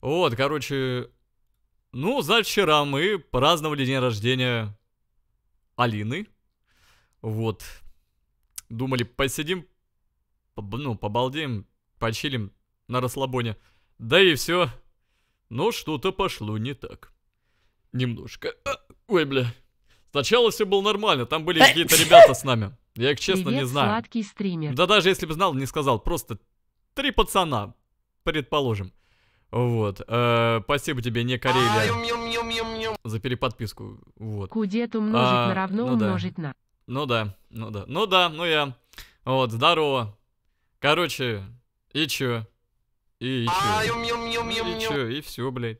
Вот, короче, ну, завчера мы праздновали день рождения Алины. Вот. Думали, посидим, ну, побалдеем, почилим на расслабоне. Да и все. Но что-то пошло не так. Немножко. А, ой, бля. Сначала все было нормально, там были какие-то ребята с нами. Я их честно Привет, не знаю. сладкий стример. Да даже если бы знал, не сказал. Просто три пацана, предположим. Вот. Э, спасибо тебе, не Карелия. За переподписку. Вот. Кудет умножить а, на равно ну умножить да. на. Ну да, ну да. Ну да, ну я. Вот, здорово. Короче, и чё? И, и чё? И чё? И все, блядь.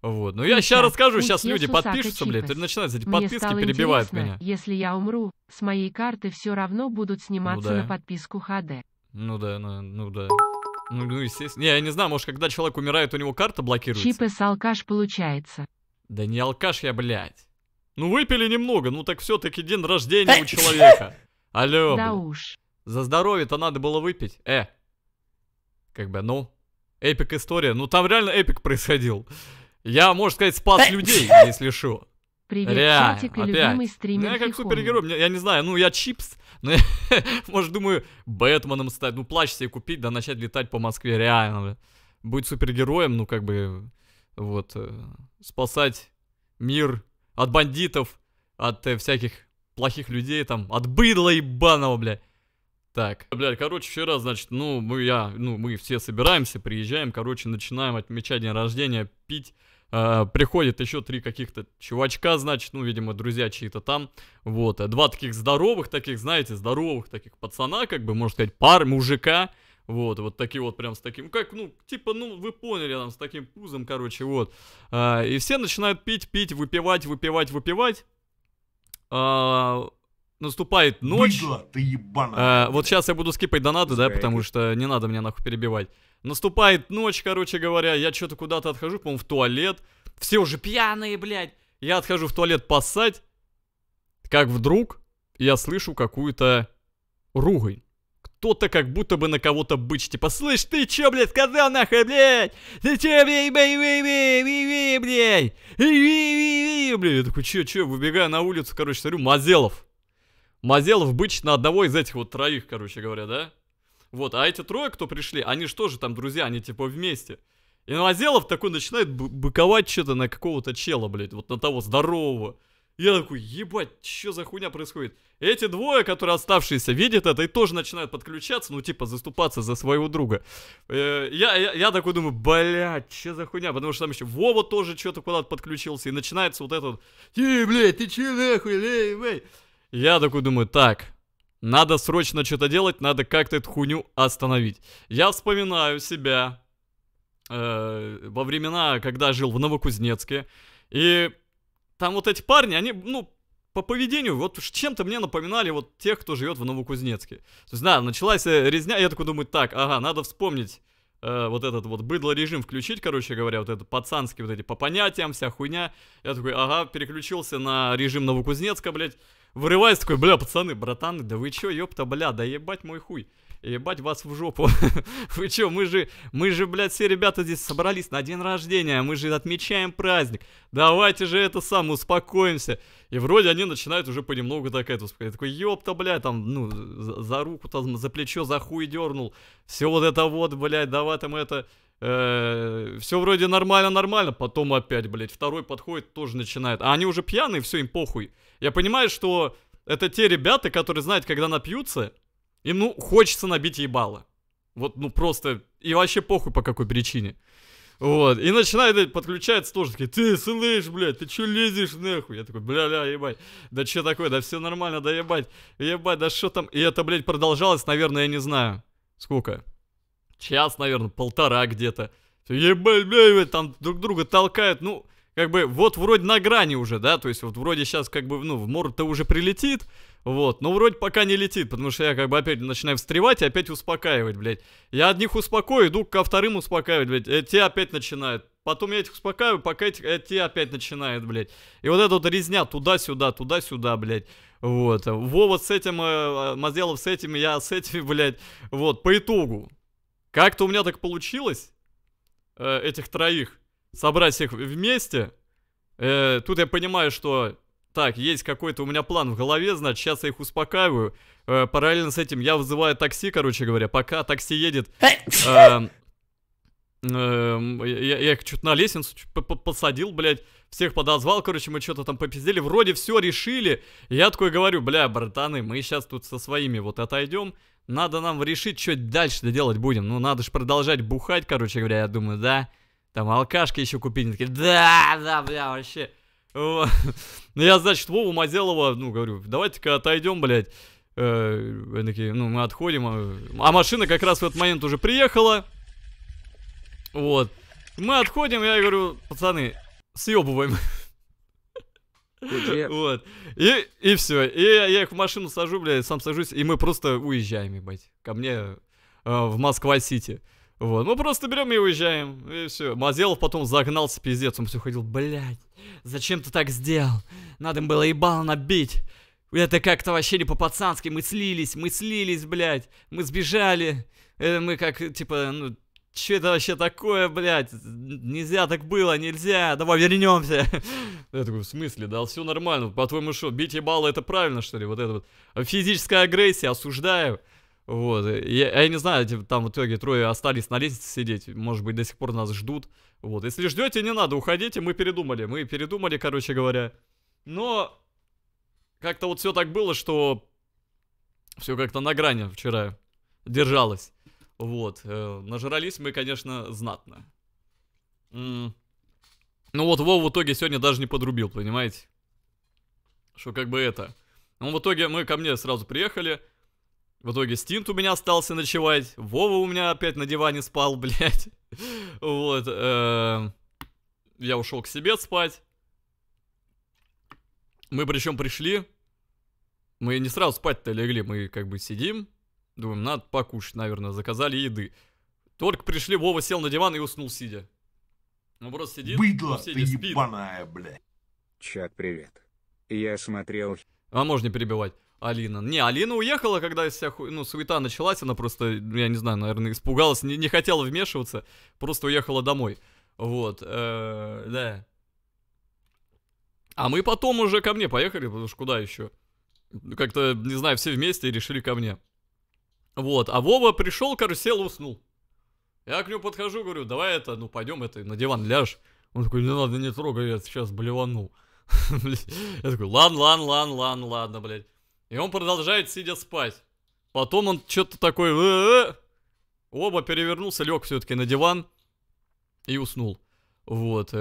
Вот. Ну я сейчас расскажу, сейчас люди подпишутся, блядь. Ты начинаешь эти подписки, перебивают меня. Если я умру, с моей карты все равно будут ну сниматься ну, да. на подписку ХД. Ну да, ну, ну да. Ну, ну, естественно. Не, я не знаю, может, когда человек умирает, у него карта блокируется. Чип с алкаш получается. Да не алкаш я, блядь. Ну выпили немного, ну так все-таки день рождения у э! человека. Алло, Да блядь. уж. За здоровье-то надо было выпить. Э. Как бы, ну. Эпик история. Ну там реально эпик происходил. Я, можно сказать, спас э! людей, если что. Привет, Реально, чатик и опять. любимый стример. Ну, я как супергерой, я, я не знаю, ну я чипс, но ну, я, может думаю Бэтменом стать, ну плащ себе купить, да начать летать по Москве, реально. Быть супергероем, ну как бы, вот, э, спасать мир от бандитов, от э, всяких плохих людей там, от быдла ебаного, бля. Так, блядь, короче, вчера, значит, ну, мы, я, ну, мы все собираемся, приезжаем, короче, начинаем отмечать день рождения, пить, Э, приходит еще три каких-то чувачка, значит, ну, видимо, друзья чьи-то там. Вот, э, два таких здоровых, таких, знаете, здоровых таких пацана, как бы, можно сказать, пар, мужика. Вот, вот такие вот прям с таким, как, ну, типа, ну, вы поняли, там, с таким пузом, короче, вот. А, и все начинают пить, пить, выпивать, выпивать, выпивать. А, наступает ночь. Быдло, ты ебаная. А, вот сейчас я буду скипать донаты, да, потому что не надо меня нахуй перебивать. Наступает ночь, короче говоря, я что-то куда-то отхожу, по-моему, в туалет. Все уже пьяные, блядь. Я отхожу в туалет поссать, как вдруг я слышу какую-то ругань. Кто-то как будто бы на кого-то бычит. Типа, слышь, ты чё, блядь, сказал нахуй, блядь? Ты чё, блядь, блядь, блядь, блядь, блядь, блядь, блядь. Я такой, чё, чё, выбегаю на улицу, короче, смотрю, Мазелов. Мазелов бычит на одного из этих вот троих, короче говоря, да? Вот, а эти трое, кто пришли, они что же там друзья, они типа вместе. И Новоделов такой начинает быковать что-то на какого-то чела, блядь, вот на того здорового. Я такой, ебать, что за хуйня происходит? Эти двое, которые оставшиеся, видят это и тоже начинают подключаться, ну, типа, заступаться за своего друга. Э, я, я, я такой думаю, блядь, что за хуйня? Потому что там еще Вова тоже что-то куда-то подключился, и начинается вот этот, ты, блядь, ты че нахуй, лей, лей. Я такой думаю, так, надо срочно что-то делать, надо как-то эту хуйню остановить. Я вспоминаю себя э, во времена, когда жил в Новокузнецке. И там вот эти парни, они, ну, по поведению, вот чем-то мне напоминали вот тех, кто живет в Новокузнецке. То есть, да, началась э, резня, я такой думаю, так, ага, надо вспомнить э, вот этот вот быдло режим включить, короче говоря, вот это пацанские вот эти по понятиям, вся хуйня. Я такой, ага, переключился на режим Новокузнецка, блядь, Вырываюсь такой, бля, пацаны, братаны, да вы чё, ёпта, бля, да ебать мой хуй. Ебать вас в жопу. Вы чё, мы же, мы же, блядь, все ребята здесь собрались на день рождения, мы же отмечаем праздник. Давайте же это сам успокоимся. И вроде они начинают уже понемногу так это успокоить. Такой, ёпта, блядь, там, ну, за, за руку, там, за плечо, за хуй дернул. Все вот это вот, блядь, давай там это... Э, все вроде нормально-нормально, потом опять, блядь, второй подходит, тоже начинает. А они уже пьяные, все, им похуй. Я понимаю, что это те ребята, которые знают, когда напьются, им, ну, хочется набить ебало. Вот, ну, просто, и вообще похуй по какой причине. Вот, и начинает, э, подключается тоже, такие, ты слышь, блядь, ты чё лезешь нахуй? Я такой, бля-ля, ебать, да чё такое, да все нормально, да ебать, ебать, да что там? И это, блядь, продолжалось, наверное, я не знаю, сколько, час, наверное, полтора где-то. Ебать, Там друг друга толкают, ну, как бы вот вроде на грани уже, да, то есть вот вроде сейчас как бы, ну, в морду-то уже прилетит, вот, но вроде пока не летит, потому что я как бы опять начинаю встревать и опять успокаивать, блядь. Я одних успокою, иду ко вторым успокаивать, блядь, э, те опять начинают. Потом я этих успокаиваю, пока эти, э, те опять начинают, блядь. И вот эта вот резня туда-сюда, туда-сюда, блядь. Вот, Вова с этим, э, э, Мазелов с этим, я с этим, блядь. Вот, по итогу, как-то у меня так получилось, э, этих троих, собрать всех вместе. Э, тут я понимаю, что так, есть какой-то у меня план в голове, значит, сейчас я их успокаиваю. Э, параллельно с этим я вызываю такси, короче говоря, пока такси едет. Э, э, э я, я их что-то на лестницу посадил, блядь, всех подозвал, короче, мы что-то там попиздили. вроде все решили. Я такой говорю, бля, братаны, мы сейчас тут со своими вот отойдем, надо нам решить, что дальше делать будем. Ну, надо же продолжать бухать, короче говоря, я думаю, да? Там алкашки еще купить. такие, да, да, бля, вообще. Ну, я, значит, Вову Мазелова, ну, говорю, давайте-ка отойдем, блядь. Э, такие, ну, мы отходим. А, а машина как раз в этот момент уже приехала. Вот. Мы отходим, я говорю, пацаны, съебываем. Вот. И, и все. И я их в машину сажу, блядь, сам сажусь, и мы просто уезжаем, ебать. Ко мне э, в Москва-Сити. Вот, мы просто берем и уезжаем, и все. Мазелов потом загнался, пиздец, он все ходил, блядь, зачем ты так сделал? Надо им было ебал набить. Это как-то вообще не по-пацански, мы слились, мы слились, блядь, мы сбежали. Это мы как, типа, ну, Че это вообще такое, блядь? Нельзя так было, нельзя. Давай вернемся. Я такой, в смысле, да, все нормально. По-твоему, что, бить и ебало это правильно, что ли? Вот это вот. А физическая агрессия, осуждаю. Вот, я, а я не знаю, типа, там в итоге трое остались на лестнице сидеть, может быть, до сих пор нас ждут. Вот, если ждете, не надо, уходите, мы передумали, мы передумали, короче говоря. Но как-то вот все так было, что все как-то на грани вчера держалось. Вот, э, нажрались мы, конечно, знатно. Ну вот Вова в итоге сегодня даже не подрубил, понимаете? Что как бы это... Ну, в итоге мы ко мне сразу приехали. В итоге Стинт у меня остался ночевать. Вова у меня опять на диване спал, блядь. Вот. Э, я ушел к себе спать. Мы причем пришли. Мы не сразу спать-то легли, мы как бы сидим. Думаем, надо покушать, наверное. Заказали еды. Только пришли, Вова сел на диван и уснул сидя. Ну просто сидит, Быдло ну, сидя, ты спит. ебаная, бля. Чат, привет. Я смотрел... А можно не перебивать. Алина. Не, Алина уехала, когда вся ху... ну, суета началась, она просто, я не знаю, наверное, испугалась, не, не хотела вмешиваться, просто уехала домой. Вот, э, да. А мы потом уже ко мне поехали, потому что куда еще? Как-то, не знаю, все вместе решили ко мне. Вот, а Вова пришел, короче, сел, уснул. Я к нему подхожу, говорю, давай это, ну пойдем это, на диван ляж. Он такой, не надо, не трогай, я сейчас блевану. Я такой, лан, лан, лан, лан, ладно, блядь. И он продолжает сидя спать. Потом он что-то такой, э, э, э. оба перевернулся, лег все-таки на диван и уснул. Вот,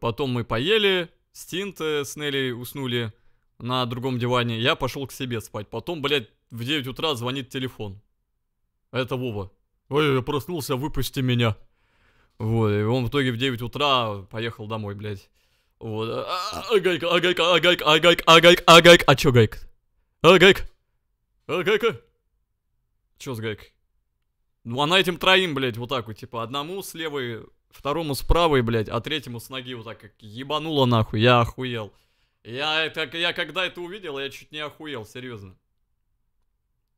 потом мы поели, Стинт с Нелли уснули на другом диване. Я пошел к себе спать. Потом, блядь, в 9 утра звонит телефон. Это Вова. Ой, я проснулся, выпусти меня. Вот, и он в итоге в 9 утра поехал домой, блядь. Вот. А гайк, а гайк, а гайк, а гайк, а гайк, а гайк, а, а чё гайк? А гайк? А гайка? Чё с гайк? Ну, она этим троим, блядь, вот так вот, типа, одному с левой, второму с правой, блядь, а третьему с ноги вот так как ебануло нахуй, я охуел. Я, так, я когда это увидел, я чуть не охуел, серьезно.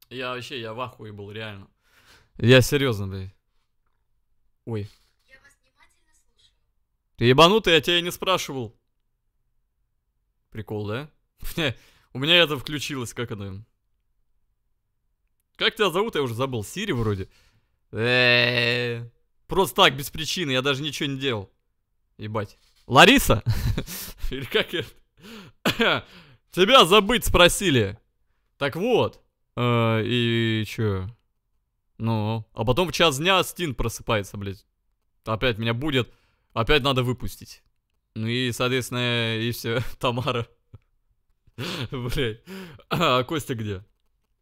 Я вообще, я в ахуе был, реально. Я серьезно, блядь. Ой. Я вас внимательно слушаю. Ты ебанутый, я тебя и не спрашивал. Прикол, да? У меня это включилось, как оно. Как тебя зовут? Я уже забыл. Сири вроде. Просто так, без причины, я даже ничего не делал. Ебать. Лариса? Или как это? Тебя забыть спросили. Так вот. Э, и чё? Ну, а потом в час дня Стин просыпается, блядь. Опять меня будет, опять надо выпустить. Ну и, соответственно, и все, Тамара. Блядь. А Костя где?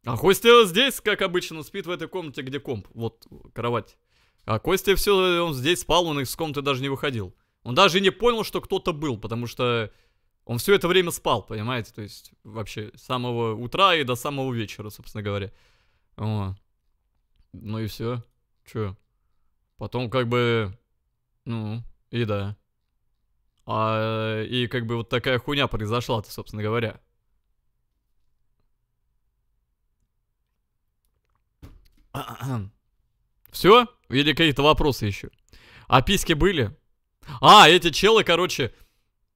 А Костя здесь, как обычно, спит в этой комнате, где комп. Вот, кровать. А Костя все, он здесь спал, он из комнаты даже не выходил. Он даже не понял, что кто-то был, потому что он все это время спал, понимаете? То есть вообще с самого утра и до самого вечера, собственно говоря. Вот. Ну и все. Че? Потом как бы... Ну, и да. А, и как бы вот такая хуйня произошла-то, собственно говоря. Все? Или какие-то вопросы еще? А письки были? А, эти челы, короче,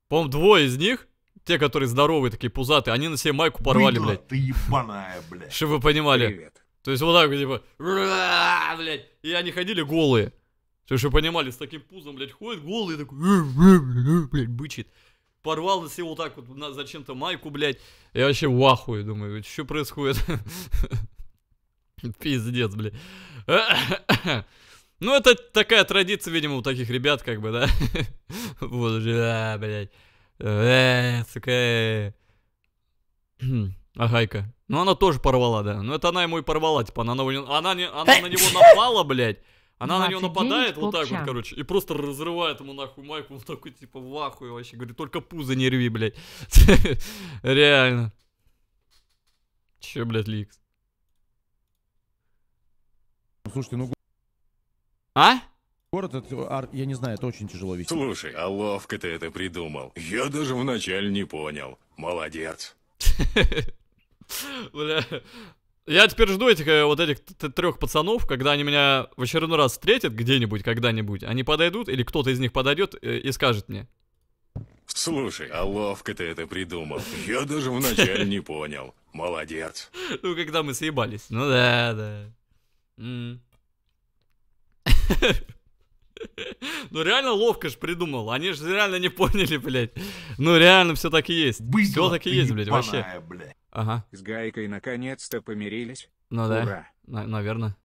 по-моему, двое из них, те, которые здоровые, такие пузатые, они на себе майку порвали, Выдла, блядь. ты ебаная, блядь. Чтобы вы понимали. Привет. То есть вот так типа, блядь, и они ходили голые. Чтобы вы понимали, с таким пузом, блядь, ходит голый, такой, «Э, э, э, блядь, бычит. Порвал на себе вот так вот на, зачем-то майку, блядь. Я вообще в ахуе, думаю, что происходит? Пиздец, блядь. Ну, это такая традиция, видимо, у таких ребят, как бы, да? Вот, а, блядь. Сука. А Гайка? Ну она тоже порвала, да. Ну это она ему и порвала, типа, она на, она не, она э, на него напала, блядь. Она на него нападает вот так вот, короче, и просто разрывает ему нахуй майку, он такой, типа, в ахуе вообще, говорит, только пузо не рви, блядь. Реально. Че, блядь, Ликс? Ну, слушайте, ну... А? Город, это, я не знаю, это очень тяжело вести. Слушай, а ловко ты это придумал. Я даже вначале не понял. Молодец. Бля. Я теперь жду этих э, вот этих трех пацанов, когда они меня в очередной раз встретят где-нибудь, когда-нибудь. Они подойдут, или кто-то из них подойдет э, и скажет мне. Слушай, а ловко ты это придумал. Я даже вначале не понял. Молодец. Ну, когда мы съебались. Ну да, да. Ну реально ловко же придумал. Они же реально не поняли, блядь. Ну реально все так и есть. Все так и есть, блядь, вообще. Блядь. Ага. С Гайкой наконец-то помирились. Ну Ура. да, наверное.